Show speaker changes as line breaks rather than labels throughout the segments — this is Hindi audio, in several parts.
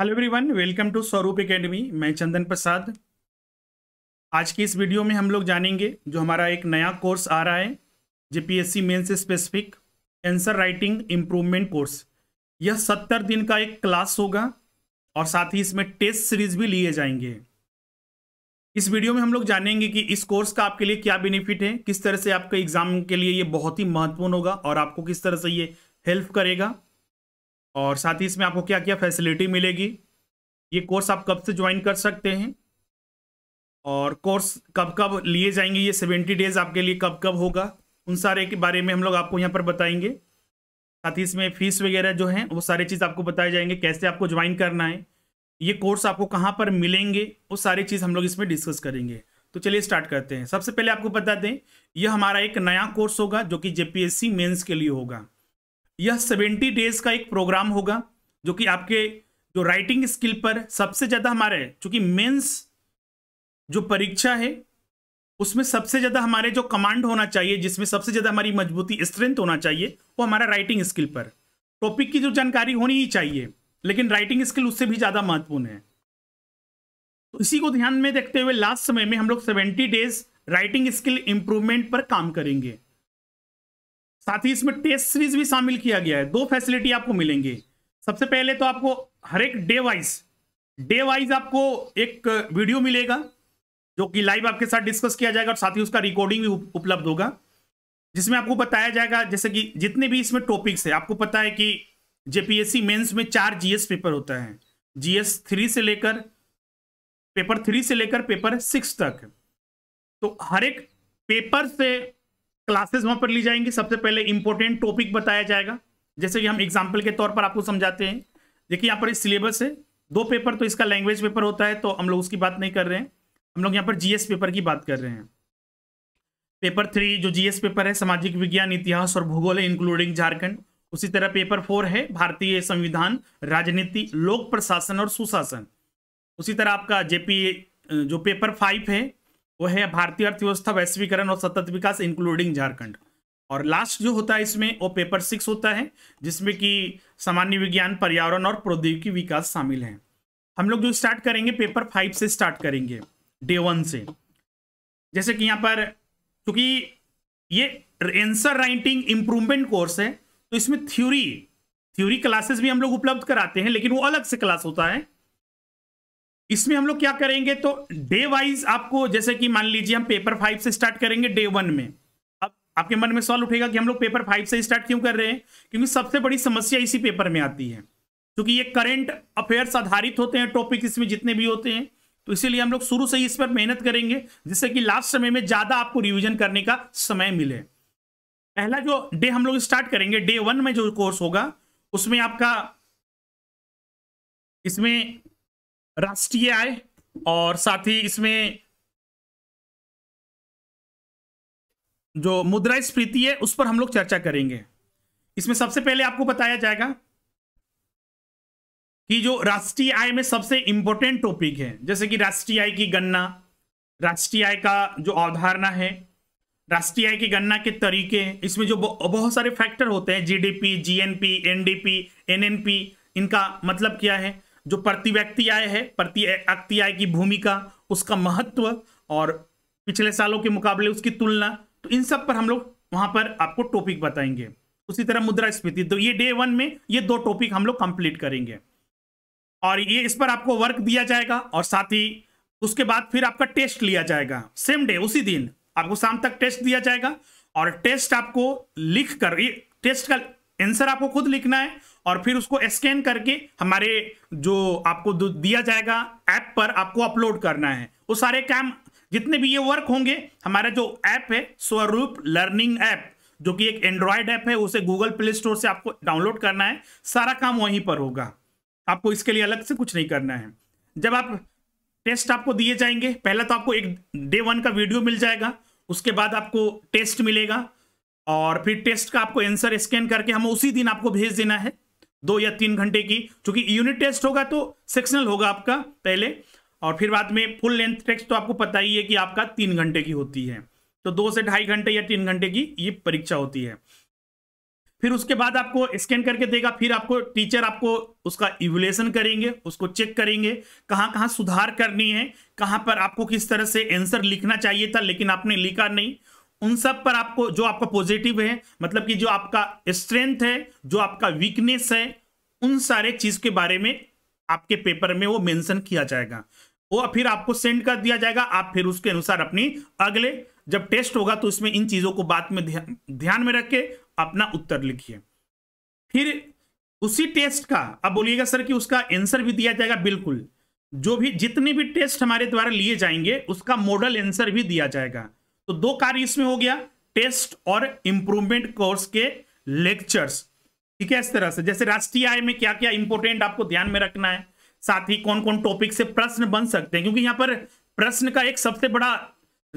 hello everyone welcome to Swaroop academy मैं चंदन प्रसाद आज की इस वीडियो में हम लोग जानेंगे जो हमारा एक नया कोर्स आ रहा है जेपीएससी मेन से specific answer writing improvement course यह सत्तर दिन का एक क्लास होगा और साथ ही इसमें टेस्ट सीरीज भी लिए जाएंगे इस वीडियो में हम लोग जानेंगे कि इस कोर्स का आपके लिए क्या बेनिफिट है किस तरह से आपके एग्जाम के लिए ये बहुत ही महत्वपूर्ण होगा और आपको किस तरह से ये हेल्प करेगा और साथ ही इसमें आपको क्या क्या फैसिलिटी मिलेगी ये कोर्स आप कब से ज्वाइन कर सकते हैं और कोर्स कब कब लिए जाएंगे ये सेवेंटी डेज आपके लिए कब कब होगा उन सारे के बारे में हम लोग आपको यहाँ पर बताएंगे साथ ही इसमें फीस वगैरह जो है वो सारी चीज़ आपको बताए जाएंगे कैसे आपको ज्वाइन करना है ये कोर्स आपको कहाँ पर मिलेंगे वो सारी चीज़ हम लोग इसमें डिस्कस करेंगे तो चलिए स्टार्ट करते हैं सबसे पहले आपको बता दें यह हमारा एक नया कोर्स होगा जो कि जेपीएससी मेंस के लिए होगा यह सेवेंटी डेज का एक प्रोग्राम होगा जो कि आपके जो राइटिंग स्किल पर सबसे ज़्यादा हमारे चूंकि मेंस जो परीक्षा है उसमें सबसे ज़्यादा हमारे जो कमांड होना चाहिए जिसमें सबसे ज़्यादा हमारी मजबूती स्ट्रेंथ होना चाहिए वो हमारा राइटिंग स्किल पर टॉपिक की जो जानकारी होनी ही चाहिए लेकिन राइटिंग स्किल उससे भी ज़्यादा महत्वपूर्ण है तो इसी को ध्यान में देखते हुए लास्ट समय में हम लोग seventy days writing skill improvement पर काम करेंगे साथ ही इसमें टेस्ट सीरीज भी शामिल किया गया है दो फैसिलिटी आपको मिलेंगे सबसे पहले तो आपको हर एक डे वाइज डे वाइज आपको एक वीडियो मिलेगा जो कि लाइव आपके साथ डिस्कस किया जाएगा और साथ ही उसका रिकॉर्डिंग भी उपलब्ध होगा जिसमें आपको बताया जाएगा जैसे कि जितने भी इसमें टॉपिक्स है आपको पता है कि जेपीएससी मेंस में चार जीएस पेपर होता है जीएस थ्री से लेकर पेपर थ्री से लेकर पेपर सिक्स तक तो हर एक पेपर से क्लासेस वहां पर ली जाएंगी सबसे पहले इंपॉर्टेंट टॉपिक बताया जाएगा जैसे कि हम एग्जाम्पल के तौर पर आपको समझाते हैं देखिए यहाँ पर सिलेबस है दो पेपर तो इसका लैंग्वेज पेपर होता है तो हम लोग उसकी बात नहीं कर रहे हैं हम लोग यहाँ पर जीएस पेपर की बात कर रहे हैं पेपर थ्री जो जीएस पेपर है सामाजिक विज्ञान इतिहास और भूगोल है इंक्लूडिंग झारखंड उसी तरह पेपर फोर है भारतीय संविधान राजनीति लोक प्रशासन और सुशासन उसी तरह आपका जेपी जो पेपर फाइव है वो है भारतीय अर्थव्यवस्था वैश्वीकरण और सतत विकास इंक्लूडिंग झारखंड और लास्ट जो होता है इसमें वो पेपर सिक्स होता है जिसमें कि सामान्य विज्ञान पर्यावरण और प्रौद्योगिकी विकास शामिल हैं हम लोग जो स्टार्ट करेंगे पेपर फाइव से स्टार्ट करेंगे डे वन से जैसे कि यहाँ पर क्योंकि ये एंसर राइटिंग इंप्रूवमेंट कोर्स है तो इसमें थ्योरी थ्योरी क्लासेस भी हम लोग उपलब्ध कराते हैं लेकिन वो अलग से क्लास होता है इसमें हम लोग क्या करेंगे तो डे वाइज आपको जैसे कि मान लीजिए हम पेपर फाइव से स्टार्ट करेंगे डे वन में अब आपके मन में सवाल उठेगा कि हम लोग पेपर फाइव से स्टार्ट क्यों कर रहे हैं क्योंकि सबसे बड़ी समस्या इसी पेपर में आती है क्योंकि ये करंट अफेयर्स आधारित होते हैं टॉपिक इसमें जितने भी होते हैं तो इसीलिए हम लोग शुरू से ही इस पर मेहनत करेंगे जिससे कि लास्ट समय में ज़्यादा आपको रिविजन करने का समय मिले पहला जो डे हम लोग स्टार्ट करेंगे डे वन में जो कोर्स होगा उसमें आपका इसमें राष्ट्रीय आय और साथ ही इसमें जो मुद्रा स्फीति है उस पर हम लोग चर्चा करेंगे इसमें सबसे पहले आपको बताया जाएगा कि जो राष्ट्रीय आय में सबसे इंपॉर्टेंट टॉपिक है जैसे कि राष्ट्रीय आय की गणना राष्ट्रीय आय का जो अवधारणा है राष्ट्रीय आय की गणना के तरीके इसमें जो बहुत सारे फैक्टर होते हैं जीडीपी जीएनपी एनडीपी एनएनपी इनका मतलब क्या है जो प्रति व्यक्ति आय है प्रति व्यक्ति आय की भूमिका उसका महत्व और पिछले सालों के मुकाबले उसकी तुलना तो इन सब पर हम लोग वहां पर आपको टॉपिक बताएंगे उसी तरह स्फीति तो ये डे वन में ये दो टॉपिक हम लोग कंप्लीट करेंगे और ये इस पर आपको वर्क दिया जाएगा और साथ ही उसके बाद फिर आपका टेस्ट लिया जाएगा सेम डे उसी दिन आपको शाम तक टेस्ट दिया जाएगा और टेस्ट आपको लिख कर टेस्ट का आंसर आपको खुद लिखना है और फिर उसको स्कैन करके हमारे जो आपको दिया जाएगा ऐप पर आपको अपलोड करना है वो सारे काम जितने भी ये वर्क होंगे हमारा जो ऐप है स्वरूप लर्निंग ऐप जो कि एक एंड्रॉयड ऐप है उसे गूगल प्ले स्टोर से आपको डाउनलोड करना है सारा काम वहीं पर होगा आपको इसके लिए अलग से कुछ नहीं करना है जब आप टेस्ट आपको दिए जाएंगे पहला तो आपको एक डे वन का वीडियो मिल जाएगा उसके बाद आपको टेस्ट मिलेगा और फिर टेस्ट का आपको आंसर स्कैन करके हम उसी दिन आपको भेज देना है दो या तीन घंटे की चूंकि यूनिट टेस्ट होगा तो सेक्शनल होगा आपका पहले और फिर बाद में फुल लेंथ टेस्ट तो आपको पता ही है कि आपका तीन घंटे की होती है तो दो से ढाई घंटे या तीन घंटे की ये परीक्षा होती है फिर उसके बाद आपको स्कैन करके देगा फिर आपको टीचर आपको उसका इवुलेशन करेंगे उसको चेक करेंगे कहाँ कहाँ सुधार करनी है कहाँ पर आपको किस तरह से आंसर लिखना चाहिए था लेकिन आपने लिखा नहीं उन सब पर आपको जो आपका पॉजिटिव है मतलब कि जो आपका स्ट्रेंथ है जो आपका वीकनेस है उन सारे चीज के बारे में आपके पेपर में वो मेंशन किया जाएगा वो फिर आपको सेंड कर दिया जाएगा आप फिर उसके अनुसार अपनी अगले जब टेस्ट होगा तो इसमें इन चीजों को बात में ध्यान, ध्यान में रख के अपना उत्तर लिखिए फिर उसी टेस्ट का अब बोलिएगा सर कि उसका आंसर भी दिया जाएगा बिल्कुल जो भी जितने भी टेस्ट हमारे द्वारा लिए जाएंगे उसका मॉडल आंसर भी दिया जाएगा तो दो कार्य इसमें हो गया टेस्ट और इंप्रूवमेंट कोर्स के लेक्चर्स ठीक है इस तरह से जैसे राष्ट्रीय आय में क्या क्या इंपोर्टेंट आपको ध्यान में रखना है साथ ही कौन कौन टॉपिक से प्रश्न बन सकते हैं क्योंकि यहाँ पर प्रश्न का एक सबसे बड़ा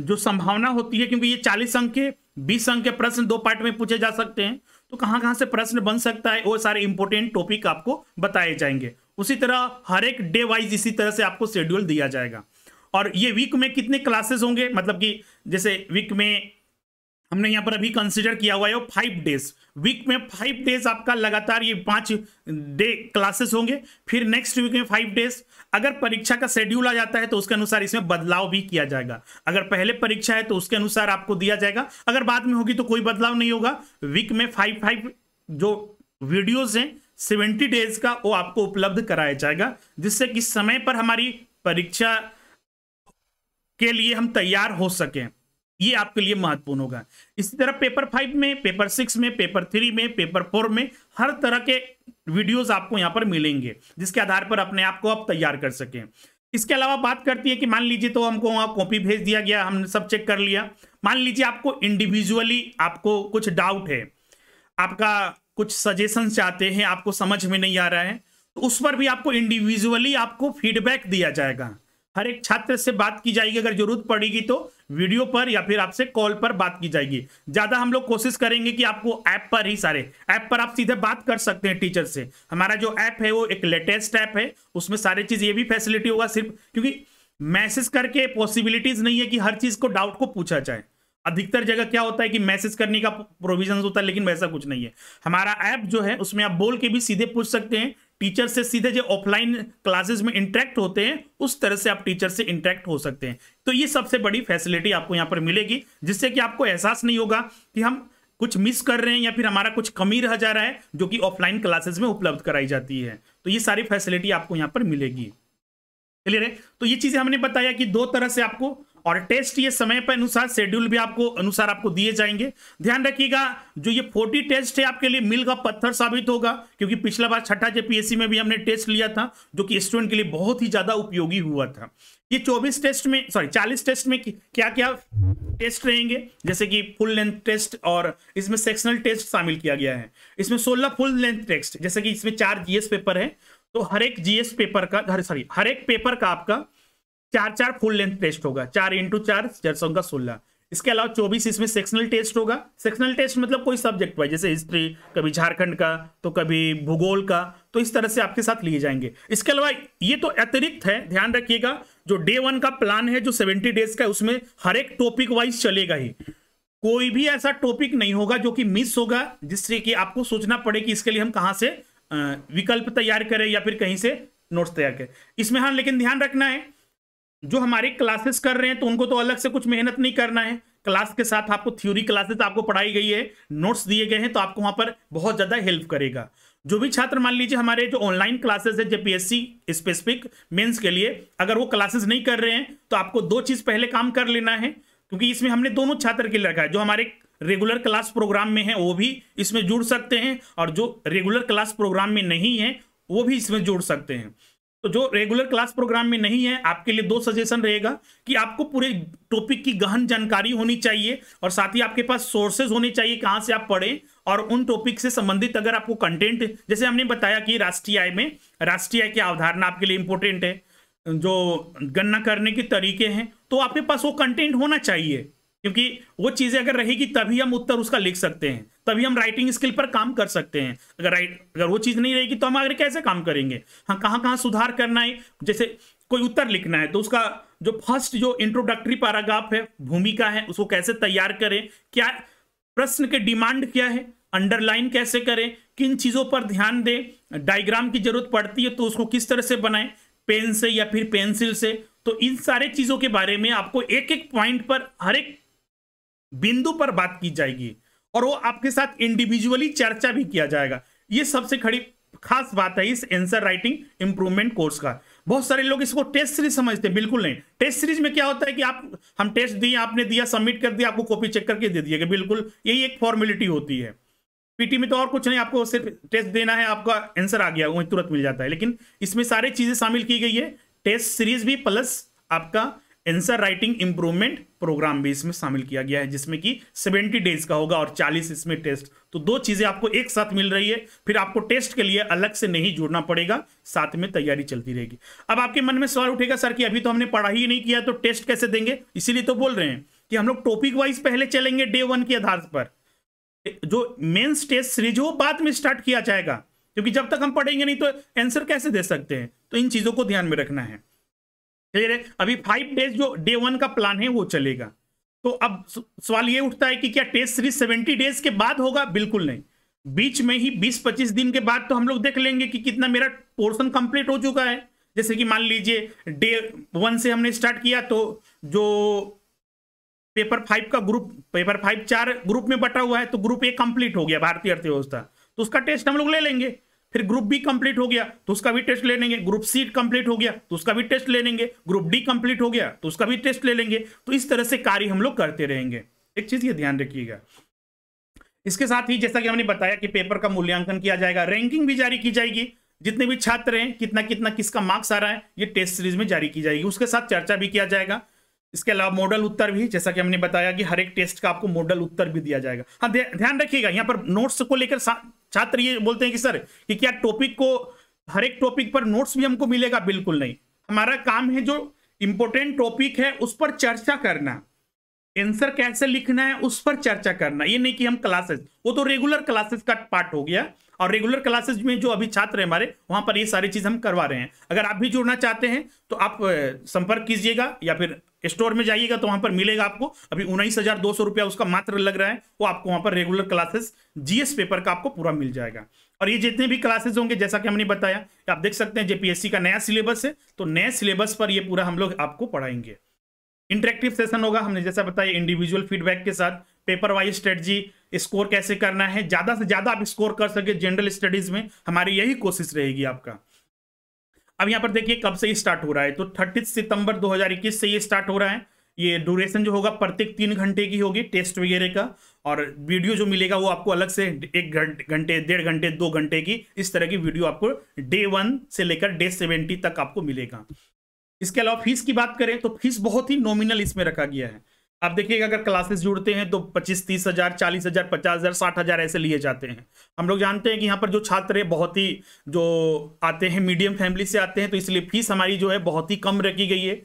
जो संभावना होती है क्योंकि ये चालीस अंक के बीस अंक के प्रश्न दो पार्ट में पूछे जा सकते हैं तो कहां कहां से प्रश्न बन सकता है वो सारे इंपोर्टेंट टॉपिक आपको बताए जाएंगे उसी तरह हर एक डे वाइज इसी तरह से आपको शेड्यूल दिया जाएगा और ये वीक में कितने क्लासेस होंगे मतलब कि जैसे वीक में हमने यहाँ पर अभी कंसिडर किया हुआ है फाइव डेज वीक में फाइव डेज आपका लगातार ये पांच डे क्लासेस होंगे फिर नेक्स्ट वीक में फाइव डेज अगर परीक्षा का शेड्यूल आ जाता है तो उसके अनुसार इसमें बदलाव भी किया जाएगा अगर पहले परीक्षा है तो उसके अनुसार आपको दिया जाएगा अगर बाद में होगी तो कोई बदलाव नहीं होगा वीक में फाइव फाइव जो वीडियोज हैं सेवेंटी डेज का वो आपको उपलब्ध कराया जाएगा जिससे कि समय पर हमारी परीक्षा के लिए हम तैयार हो सकें ये आपके लिए महत्वपूर्ण होगा इसी तरह पेपर फाइव में पेपर सिक्स में पेपर थ्री में पेपर फोर में हर तरह के वीडियोस आपको यहाँ पर मिलेंगे जिसके आधार पर अपने आप को आप तैयार कर सकें इसके अलावा बात करती है कि मान लीजिए तो हमको वहाँ कॉपी भेज दिया गया हमने सब चेक कर लिया मान लीजिए आपको इंडिविजुअली आपको कुछ डाउट है आपका कुछ सजेशन चाहते हैं आपको समझ में नहीं आ रहा है तो उस पर भी आपको इंडिविजुअली आपको फीडबैक दिया जाएगा हर एक छात्र से बात की जाएगी अगर जरूरत पड़ेगी तो वीडियो पर या फिर आपसे कॉल पर बात की जाएगी ज्यादा हम लोग कोशिश करेंगे कि आपको ऐप पर ही सारे ऐप पर आप सीधे बात कर सकते हैं टीचर से हमारा जो ऐप है वो एक लेटेस्ट ऐप है उसमें सारी चीज ये भी फैसिलिटी होगा सिर्फ क्योंकि मैसेज करके पॉसिबिलिटीज नहीं है कि हर चीज को डाउट को पूछा जाए अधिकतर जगह क्या होता है कि मैसेज करने का प्रोविजन होता है लेकिन वैसा कुछ नहीं है हमारा ऐप जो है उसमें आप बोल के भी सीधे पूछ सकते हैं टीचर से सीधे जो ऑफलाइन क्लासेस में इंटरेक्ट होते हैं उस तरह से आप टीचर से इंटरेक्ट हो सकते हैं तो ये सबसे बड़ी फैसिलिटी आपको यहाँ पर मिलेगी जिससे कि आपको एहसास नहीं होगा कि हम कुछ मिस कर रहे हैं या फिर हमारा कुछ कमी रह जा रहा है जो कि ऑफलाइन क्लासेस में उपलब्ध कराई जाती है तो ये सारी फैसिलिटी आपको यहाँ पर मिलेगी क्लियर है तो ये चीजें हमने बताया कि दो तरह से आपको और टेस्ट ये समय पर अनुसार शेड्यूल भी आपको अनुसार आपको दिए जाएंगे ध्यान रखिएगा जो ये फोर्टी टेस्ट है आपके लिए मिल का पत्थर साबित होगा क्योंकि पिछला बार छठा जेपीएससी में भी हमने टेस्ट लिया था जो कि स्टूडेंट के लिए बहुत ही ज्यादा उपयोगी हुआ था ये 24 टेस्ट में सॉरी 40 टेस्ट में क्या क्या टेस्ट रहेंगे जैसे कि फुल लेंथ टेस्ट और इसमें सेक्शनल टेस्ट शामिल किया गया है इसमें सोलह फुल लेंथ टेस्ट जैसे कि इसमें चार जीएस पेपर है तो हर एक जीएस पेपर का सॉरी हर एक पेपर का आपका चार चार फुल लेंथ टेस्ट होगा चार इंटू चार चार सौ का सोलह इसके अलावा चौबीस इसमें सेक्शनल टेस्ट होगा सेक्शनल टेस्ट मतलब कोई सब्जेक्ट वाइज जैसे हिस्ट्री कभी झारखंड का तो कभी भूगोल का तो इस तरह से आपके साथ लिए जाएंगे इसके अलावा ये तो अतिरिक्त है ध्यान रखिएगा जो डे वन का प्लान है जो सेवेंटी डेज का उसमें हर एक टॉपिक वाइज चलेगा ही कोई भी ऐसा टॉपिक नहीं होगा जो कि मिस होगा जिससे कि आपको सोचना पड़े कि इसके लिए हम कहाँ से विकल्प तैयार करें या फिर कहीं से नोट्स तैयार करें इसमें हाँ लेकिन ध्यान रखना है जो हमारे क्लासेस कर रहे हैं तो उनको तो अलग से कुछ मेहनत नहीं करना है क्लास के साथ आपको थ्योरी क्लासेस आपको पढ़ाई गई है नोट्स दिए गए हैं तो आपको वहां पर बहुत ज्यादा हेल्प करेगा जो भी छात्र मान लीजिए हमारे जो ऑनलाइन क्लासेस है जेपीएससी स्पेसिफिक मेंस के लिए अगर वो क्लासेस नहीं कर रहे हैं तो आपको दो चीज पहले काम कर लेना है क्योंकि इसमें हमने दोनों छात्र के लिए रखा है जो हमारे रेगुलर क्लास प्रोग्राम में है वो भी इसमें जुड़ सकते हैं और जो रेगुलर क्लास प्रोग्राम में नहीं है वो भी इसमें जुड़ सकते हैं तो जो रेगुलर क्लास प्रोग्राम में नहीं है आपके लिए दो सजेशन रहेगा कि आपको पूरे टॉपिक की गहन जानकारी होनी चाहिए और साथ ही आपके पास सोर्सेज होने चाहिए कहाँ से आप पढ़ें और उन टॉपिक से संबंधित अगर आपको कंटेंट जैसे हमने बताया कि राष्ट्रीय आय में राष्ट्रीय आय की अवधारणा आपके लिए इंपॉर्टेंट है जो गणना करने के तरीके हैं तो आपके पास वो कंटेंट होना चाहिए क्योंकि वो चीजें अगर रहेगी तभी हम उत्तर उसका लिख सकते हैं तभी हम राइटिंग स्किल पर काम कर सकते हैं अगर राइट अगर वो चीज नहीं रहेगी तो हम आगे कैसे काम करेंगे हाँ कहाँ कहाँ सुधार करना है जैसे कोई उत्तर लिखना है तो उसका जो फर्स्ट जो इंट्रोडक्टरी पैराग्राफ है भूमिका है उसको कैसे तैयार करें क्या प्रश्न के डिमांड क्या है अंडरलाइन कैसे करें किन चीज़ों पर ध्यान दें डायग्राम की जरूरत पड़ती है तो उसको किस तरह से बनाएं पेन से या फिर पेंसिल से तो इन सारे चीज़ों के बारे में आपको एक एक पॉइंट पर हर एक बिंदु पर बात की जाएगी और वो आपके साथ इंडिविजुअली चर्चा भी किया जाएगा ये सबसे खड़ी खास बात है इस एंसर राइटिंग इंप्रूवमेंट कोर्स का बहुत सारे लोग इसको टेस्ट सीरीज समझते हैं बिल्कुल नहीं टेस्ट सीरीज में क्या होता है कि आप हम टेस्ट दिए आपने दिया सबमिट कर दिया आपको कॉपी चेक करके दे दिएगा बिल्कुल यही एक फॉर्मेलिटी होती है पीटी में तो और कुछ नहीं आपको सिर्फ टेस्ट देना है आपका आंसर आ गया वहीं तुरंत मिल जाता है लेकिन इसमें सारी चीजें शामिल की गई है टेस्ट सीरीज भी प्लस आपका एंसर राइटिंग इंप्रूवमेंट प्रोग्राम भी इसमें शामिल किया गया है जिसमें कि 70 डेज का होगा और 40 इसमें टेस्ट तो दो चीजें आपको एक साथ मिल रही है फिर आपको टेस्ट के लिए अलग से नहीं जुड़ना पड़ेगा साथ में तैयारी चलती रहेगी अब आपके मन में सवाल उठेगा सर कि अभी तो हमने पढ़ा ही नहीं किया तो टेस्ट कैसे देंगे इसीलिए तो बोल रहे हैं कि हम लोग टॉपिक वाइज पहले चलेंगे डे वन के आधार पर जो मेन्स टेस्ट सीरीज वो बाद में स्टार्ट किया जाएगा क्योंकि जब तक हम पढ़ेंगे नहीं तो आंसर कैसे दे सकते हैं तो इन चीजों को ध्यान में रखना है क्लियर है अभी फाइव डेज जो डे वन का प्लान है वो चलेगा तो अब सवाल ये उठता है कि क्या टेस्ट सीरीज सेवेंटी डेज के बाद होगा बिल्कुल नहीं बीच में ही बीस पच्चीस दिन के बाद तो हम लोग देख लेंगे कि कितना मेरा पोर्सन कंप्लीट हो चुका है जैसे कि मान लीजिए डे वन से हमने स्टार्ट किया तो जो पेपर फाइव का ग्रुप पेपर फाइव चार ग्रुप में बटा हुआ है तो ग्रुप ए कंप्लीट हो गया भारतीय अर्थव्यवस्था तो उसका टेस्ट हम लोग ले लेंगे फिर ग्रुप बी कंप्लीट हो गया तो उसका भी टेस्ट ले लेंगे ग्रुप सी कंप्लीट हो गया तो उसका भी टेस्ट ले लेंगे ग्रुप डी कंप्लीट हो गया तो उसका भी टेस्ट ले लेंगे तो इस तरह से कार्य हम लोग करते रहेंगे एक चीज ये ध्यान रखिएगा इसके साथ ही जैसा कि हमने बताया कि पेपर का मूल्यांकन किया जाएगा रैंकिंग भी जारी की जाएगी जितने भी छात्र हैं कितना कितना किसका मार्क्स आ रहा है ये टेस्ट सीरीज में जारी की जाएगी उसके साथ चर्चा भी किया जाएगा इसके अलावा मॉडल उत्तर भी जैसा कि हमने बताया कि हर एक टेस्ट का आपको मॉडल उत्तर भी दिया जाएगा हाँ ध्यान रखिएगा यहाँ पर नोट्स को लेकर छात्र ये बोलते हैं कि सर कि क्या टॉपिक को हर एक टॉपिक पर नोट्स भी हमको मिलेगा बिल्कुल नहीं हमारा काम है जो इंपॉर्टेंट टॉपिक है उस पर चर्चा करना आंसर कैसे लिखना है उस पर चर्चा करना ये नहीं कि हम क्लासेस वो तो रेगुलर क्लासेस का पार्ट हो गया और रेगुलर क्लासेस में जो अभी छात्र हैं हमारे वहां पर ये सारी चीज हम करवा रहे हैं अगर आप भी जुड़ना चाहते हैं तो आप संपर्क कीजिएगा या फिर स्टोर में जाइएगा तो वहां पर मिलेगा आपको अभी उन्नीस हजार दो सौ रुपया उसका मात्र लग रहा है वो आपको वहां पर रेगुलर क्लासेस जीएस पेपर का आपको पूरा मिल जाएगा और ये जितने भी क्लासेस होंगे जैसा कि हमने बताया आप देख सकते हैं जेपीएससी का नया सिलेबस है तो नए सिलेबस पर ये पूरा हम लोग आपको पढ़ाएंगे इंटरेक्टिव सेशन होगा हमने जैसा बताया इंडिविजुअल फीडबैक के साथ पेपर वाइज स्ट्रेटजी स्कोर कैसे करना है ज्यादा से ज्यादा आप स्कोर कर सके जनरल स्टडीज में हमारी यही कोशिश रहेगी आपका अब यहाँ पर देखिए कब से ये स्टार्ट हो रहा है तो थर्टी सितंबर 2021 से ये स्टार्ट हो रहा है ये ड्यूरेशन जो होगा प्रत्येक तीन घंटे की होगी टेस्ट वगैरह का और वीडियो जो मिलेगा वो आपको अलग से एक घंटे डेढ़ घंटे दो घंटे की इस तरह की वीडियो आपको डे वन से लेकर डे सेवेंटी तक आपको मिलेगा इसके अलावा फीस की बात करें तो फीस बहुत ही नॉमिनल इसमें रखा गया है आप देखिएगा अगर क्लासेस जुड़ते हैं तो पच्चीस तीस हजार चालीस हजार पचास हजार साठ हजार ऐसे लिए जाते हैं हम लोग जानते हैं कि यहाँ पर जो छात्र है बहुत ही जो आते हैं मीडियम फैमिली से आते हैं तो इसलिए फीस हमारी जो है बहुत ही कम रखी गई है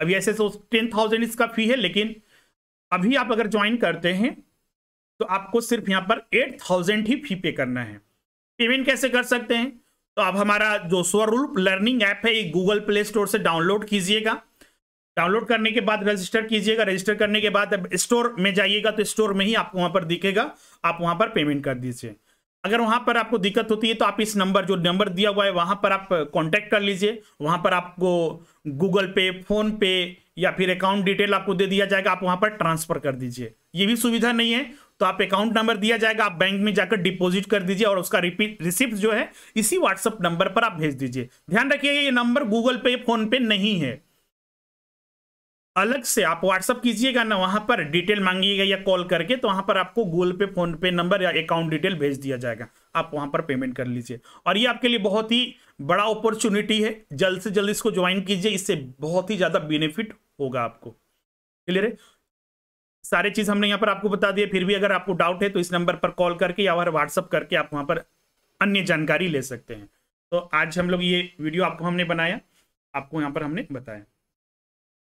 अभी ऐसे तो टेन थाउजेंड इसका फी है लेकिन अभी आप अगर ज्वाइन करते हैं तो आपको सिर्फ यहाँ पर एट थाउजेंड ही फी पे करना है पेमेंट कैसे कर सकते हैं तो आप हमारा जो स्वरूप लर्निंग ऐप है ये गूगल प्ले स्टोर से डाउनलोड कीजिएगा डाउनलोड करने के बाद रजिस्टर कीजिएगा रजिस्टर करने के बाद स्टोर में जाइएगा तो स्टोर में ही आपको वहां पर दिखेगा आप वहां पर पेमेंट कर दीजिए अगर वहां पर आपको दिक्कत होती है तो आप इस नंबर जो नंबर दिया हुआ है वहां पर आप कांटेक्ट कर लीजिए वहां पर आपको गूगल पे फोन पे या फिर अकाउंट डिटेल आपको दे दिया जाएगा आप वहां पर ट्रांसफर कर दीजिए ये भी सुविधा नहीं है तो आप अकाउंट नंबर दिया जाएगा आप बैंक में जाकर डिपॉजिट कर दीजिए और उसका रिपीट रिसिप्ट जो है इसी व्हाट्सअप नंबर पर आप भेज दीजिए ध्यान रखिए ये नंबर गूगल पे फोन पे नहीं है अलग से आप व्हाट्सअप कीजिएगा ना वहां पर डिटेल मांगिएगा या कॉल करके तो वहां पर आपको गूगल पे फोन पे नंबर या अकाउंट डिटेल भेज दिया जाएगा आप वहां पर पेमेंट कर लीजिए और ये आपके लिए बहुत ही बड़ा अपॉर्चुनिटी है जल्द से जल्द इसको ज्वाइन कीजिए इससे बहुत ही ज्यादा बेनिफिट होगा आपको क्लियर है सारे चीज हमने यहाँ पर आपको बता दिया फिर भी अगर आपको डाउट है तो इस नंबर पर कॉल करके या व्हाट्सअप करके आप वहाँ पर अन्य जानकारी ले सकते हैं तो आज हम लोग ये वीडियो आपको हमने बनाया आपको यहाँ पर हमने बताया